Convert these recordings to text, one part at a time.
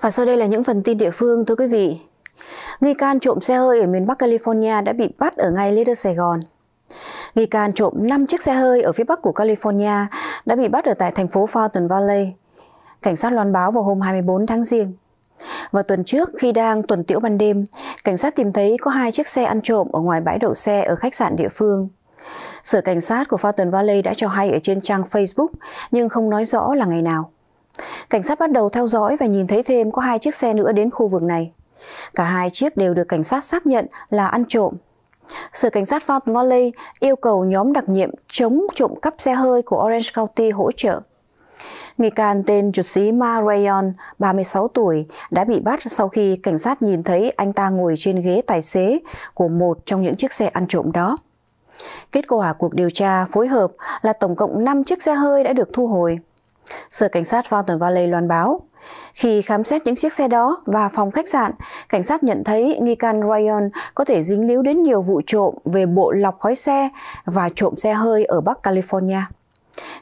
Và sau đây là những phần tin địa phương thưa quý vị. Nghi can trộm xe hơi ở miền Bắc California đã bị bắt ở ngay Little Sài Gòn. Nghi can trộm 5 chiếc xe hơi ở phía bắc của California đã bị bắt ở tại thành phố Fountain Valley. Cảnh sát loan báo vào hôm 24 tháng Giêng. và tuần trước, khi đang tuần tiễu ban đêm, cảnh sát tìm thấy có hai chiếc xe ăn trộm ở ngoài bãi đậu xe ở khách sạn địa phương. Sở cảnh sát của Fountain Valley đã cho hay ở trên trang Facebook nhưng không nói rõ là ngày nào. Cảnh sát bắt đầu theo dõi và nhìn thấy thêm có hai chiếc xe nữa đến khu vực này. Cả hai chiếc đều được cảnh sát xác nhận là ăn trộm. Sở Cảnh sát Fort Valley yêu cầu nhóm đặc nhiệm chống trộm cắp xe hơi của Orange County hỗ trợ. Nghi can tên chuột sĩ Ma Rayon, 36 tuổi, đã bị bắt sau khi cảnh sát nhìn thấy anh ta ngồi trên ghế tài xế của một trong những chiếc xe ăn trộm đó. Kết quả cuộc điều tra phối hợp là tổng cộng 5 chiếc xe hơi đã được thu hồi. Sở Cảnh sát Fountain Valley loan báo. Khi khám xét những chiếc xe đó và phòng khách sạn, cảnh sát nhận thấy nghi can Ryan có thể dính líu đến nhiều vụ trộm về bộ lọc khói xe và trộm xe hơi ở Bắc California.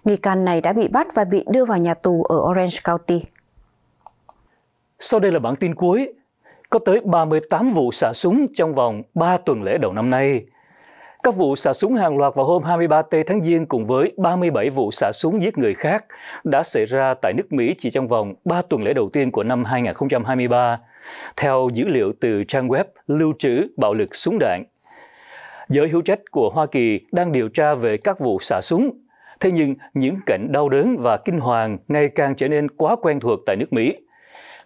Nghi can này đã bị bắt và bị đưa vào nhà tù ở Orange County. Sau đây là bản tin cuối. Có tới 38 vụ xả súng trong vòng 3 tuần lễ đầu năm nay các vụ xả súng hàng loạt vào hôm 23 tây tháng Giêng cùng với 37 vụ xả súng giết người khác đã xảy ra tại nước Mỹ chỉ trong vòng 3 tuần lễ đầu tiên của năm 2023, theo dữ liệu từ trang web lưu trữ bạo lực súng đạn. Giới hữu trách của Hoa Kỳ đang điều tra về các vụ xả súng, thế nhưng những cảnh đau đớn và kinh hoàng ngày càng trở nên quá quen thuộc tại nước Mỹ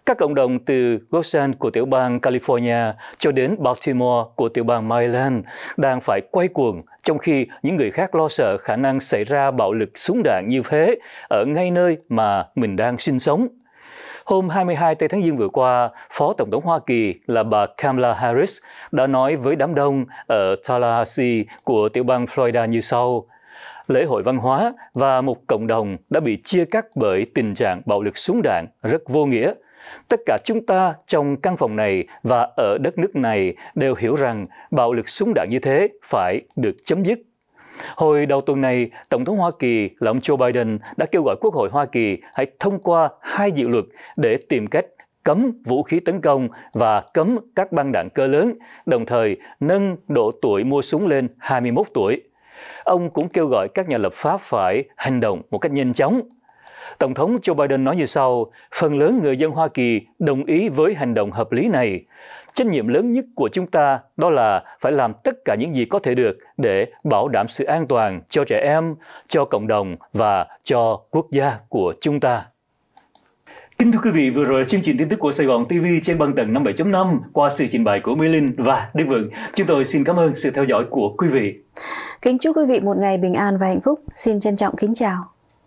các cộng đồng từ Roseanne của tiểu bang California cho đến Baltimore của tiểu bang Maryland đang phải quay cuồng trong khi những người khác lo sợ khả năng xảy ra bạo lực súng đạn như thế ở ngay nơi mà mình đang sinh sống. Hôm 22 tây tháng Giêng vừa qua, Phó Tổng thống Hoa Kỳ là bà Kamala Harris đã nói với đám đông ở Tallahassee của tiểu bang Florida như sau. Lễ hội văn hóa và một cộng đồng đã bị chia cắt bởi tình trạng bạo lực súng đạn rất vô nghĩa, Tất cả chúng ta trong căn phòng này và ở đất nước này đều hiểu rằng bạo lực súng đạn như thế phải được chấm dứt. Hồi đầu tuần này, Tổng thống Hoa Kỳ là ông Joe Biden đã kêu gọi Quốc hội Hoa Kỳ hãy thông qua hai dự luật để tìm cách cấm vũ khí tấn công và cấm các băng đạn cơ lớn, đồng thời nâng độ tuổi mua súng lên 21 tuổi. Ông cũng kêu gọi các nhà lập pháp phải hành động một cách nhanh chóng Tổng thống Joe Biden nói như sau, phần lớn người dân Hoa Kỳ đồng ý với hành động hợp lý này. Trách nhiệm lớn nhất của chúng ta đó là phải làm tất cả những gì có thể được để bảo đảm sự an toàn cho trẻ em, cho cộng đồng và cho quốc gia của chúng ta. Kính thưa quý vị, vừa rồi là chương trình tin tức của Sài Gòn TV trên băng tầng 57.5 qua sự trình bày của Mỹ Linh và Đức Vượng. Chúng tôi xin cảm ơn sự theo dõi của quý vị. Kính chúc quý vị một ngày bình an và hạnh phúc. Xin trân trọng kính chào.